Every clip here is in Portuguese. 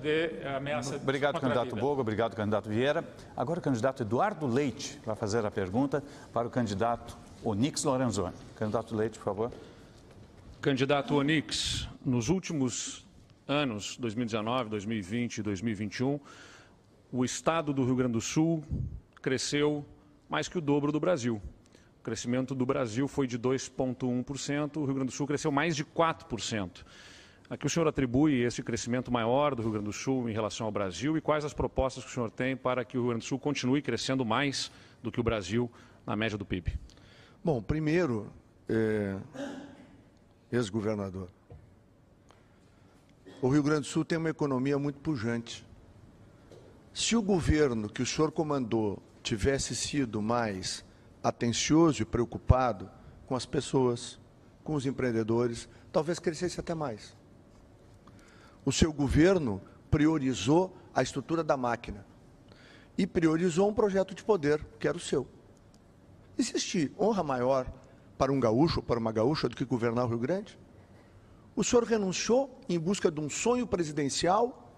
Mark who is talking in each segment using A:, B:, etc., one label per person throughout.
A: de eh, ameaça Obrigado, candidato Bogo. Obrigado, candidato Vieira. Agora o candidato Eduardo Leite vai fazer a pergunta para o candidato Onix Lorenzoni. Candidato Leite, por favor. Candidato Onix, nos últimos anos, 2019, 2020 e 2021, o estado do Rio Grande do Sul cresceu mais que o dobro do Brasil. O crescimento do Brasil foi de 2,1%, o Rio Grande do Sul cresceu mais de 4%. A que o senhor atribui esse crescimento maior do Rio Grande do Sul em relação ao Brasil e quais as propostas que o senhor tem para que o Rio Grande do Sul continue crescendo mais do que o Brasil na média do PIB?
B: Bom, primeiro, é... ex-governador, o Rio Grande do Sul tem uma economia muito pujante. Se o governo que o senhor comandou tivesse sido mais atencioso e preocupado com as pessoas, com os empreendedores, talvez crescesse até mais o seu governo priorizou a estrutura da máquina e priorizou um projeto de poder, que era o seu. Existe honra maior para um gaúcho ou para uma gaúcha do que governar o Rio Grande? O senhor renunciou em busca de um sonho presidencial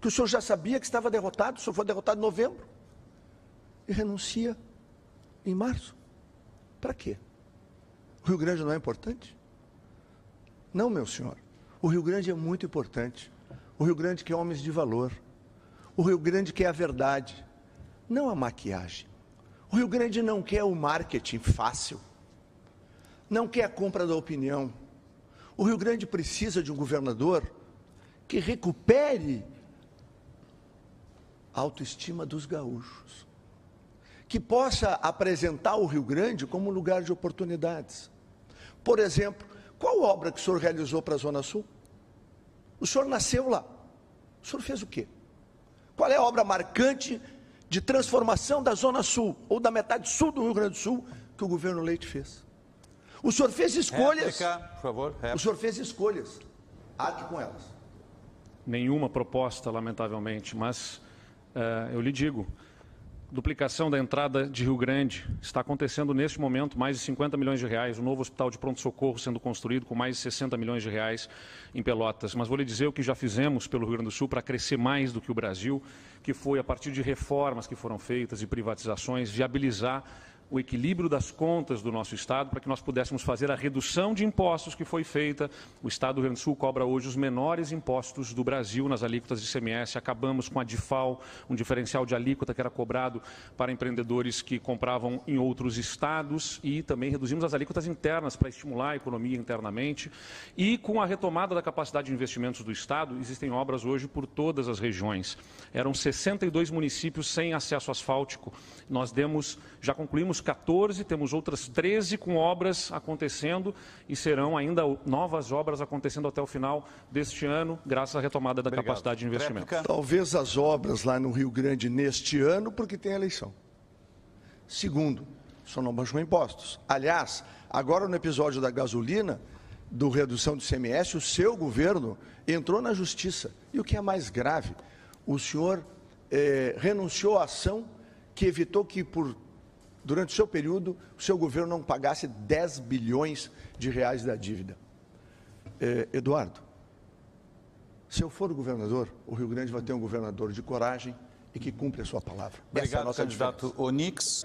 B: que o senhor já sabia que estava derrotado, o senhor foi derrotado em novembro. E renuncia em março. Para quê? O Rio Grande não é importante? Não, meu senhor. O Rio Grande é muito importante. O Rio Grande quer homens de valor. O Rio Grande quer a verdade, não a maquiagem. O Rio Grande não quer o marketing fácil. Não quer a compra da opinião. O Rio Grande precisa de um governador que recupere a autoestima dos gaúchos, que possa apresentar o Rio Grande como um lugar de oportunidades. Por exemplo, qual obra que o senhor realizou para a Zona Sul? O senhor nasceu lá. O senhor fez o quê? Qual é a obra marcante de transformação da Zona Sul ou da metade sul do Rio Grande do Sul que o governo Leite fez? O senhor fez escolhas. Réplica, por favor. Réplica. O senhor fez escolhas. Arque com elas.
A: Nenhuma proposta, lamentavelmente, mas uh, eu lhe digo. Duplicação da entrada de Rio Grande. Está acontecendo neste momento mais de 50 milhões de reais. O novo hospital de pronto-socorro sendo construído com mais de 60 milhões de reais em Pelotas. Mas vou lhe dizer o que já fizemos pelo Rio Grande do Sul para crescer mais do que o Brasil, que foi a partir de reformas que foram feitas e privatizações, viabilizar o equilíbrio das contas do nosso Estado para que nós pudéssemos fazer a redução de impostos que foi feita. O Estado do Rio Grande do Sul cobra hoje os menores impostos do Brasil nas alíquotas de ICMS. Acabamos com a DIFAL, um diferencial de alíquota que era cobrado para empreendedores que compravam em outros estados e também reduzimos as alíquotas internas para estimular a economia internamente. E com a retomada da capacidade de investimentos do Estado, existem obras hoje por todas as regiões. Eram 62 municípios sem acesso asfáltico. Nós demos, já concluímos temos 14, temos outras 13 com obras acontecendo e serão ainda novas obras acontecendo até o final deste ano, graças à retomada da Obrigado. capacidade de investimento. Réplica.
B: Talvez as obras lá no Rio Grande neste ano, porque tem eleição. Segundo, só não baixou impostos. Aliás, agora no episódio da gasolina, do redução do CMS, o seu governo entrou na justiça. E o que é mais grave, o senhor eh, renunciou à ação que evitou que por durante o seu período, o seu governo não pagasse 10 bilhões de reais da dívida. É, Eduardo, se eu for governador, o Rio Grande vai ter um governador de coragem e que cumpre a sua palavra. Obrigado, Essa é a nossa candidato diferença. Onix.